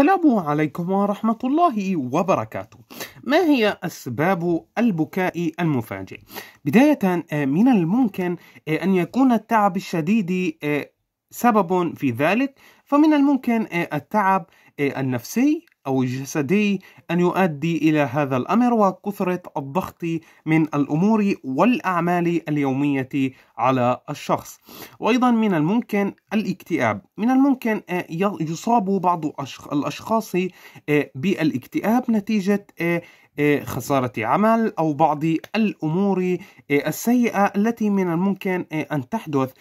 السلام عليكم ورحمة الله وبركاته. ما هي أسباب البكاء المفاجئ؟ بداية آه، من الممكن آه، أن يكون التعب الشديد آه، سبب في ذلك، فمن الممكن التعب النفسي أو الجسدي أن يؤدي إلى هذا الأمر وكثرة الضغط من الأمور والأعمال اليومية على الشخص وأيضا من الممكن الاكتئاب من الممكن آه، يصاب بعض الأشخاص آه، بالاكتئاب نتيجة آه، إيه، خسارة عمل أو بعض الأمور إيه، السيئة التي من الممكن إيه، أن تحدث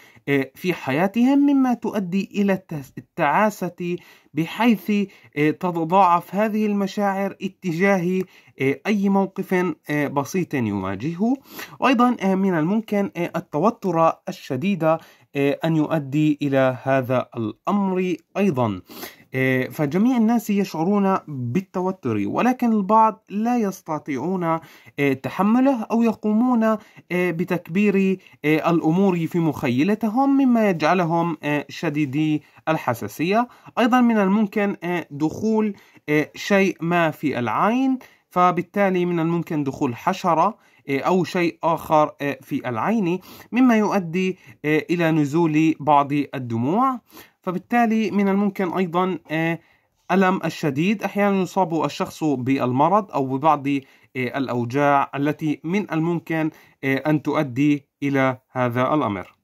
في حياتهم مما تؤدي إلى التعاسة بحيث تتضاعف هذه المشاعر اتجاه أي موقف بسيط يواجهه وأيضا من الممكن التوتر الشديد أن يؤدي إلى هذا الأمر أيضا آه، فجميع الناس يشعرون بالتوتر ولكن البعض لا يستطيعون آه، تحمله أو يقومون آه، بتكبير الأمور في مخيلتهم مما يجعلهم شديدي الحساسية أيضا من الممكن دخول شيء ما في العين فبالتالي من الممكن دخول حشرة إيه، أو شيء آخر إيه، في العين مما يؤدي إيه، إلى نزول بعض الدموع فبالتالي من الممكن أيضا ألم الشديد أحيانا يصاب الشخص بالمرض أو ببعض الأوجاع التي من الممكن أن تؤدي إلى هذا الأمر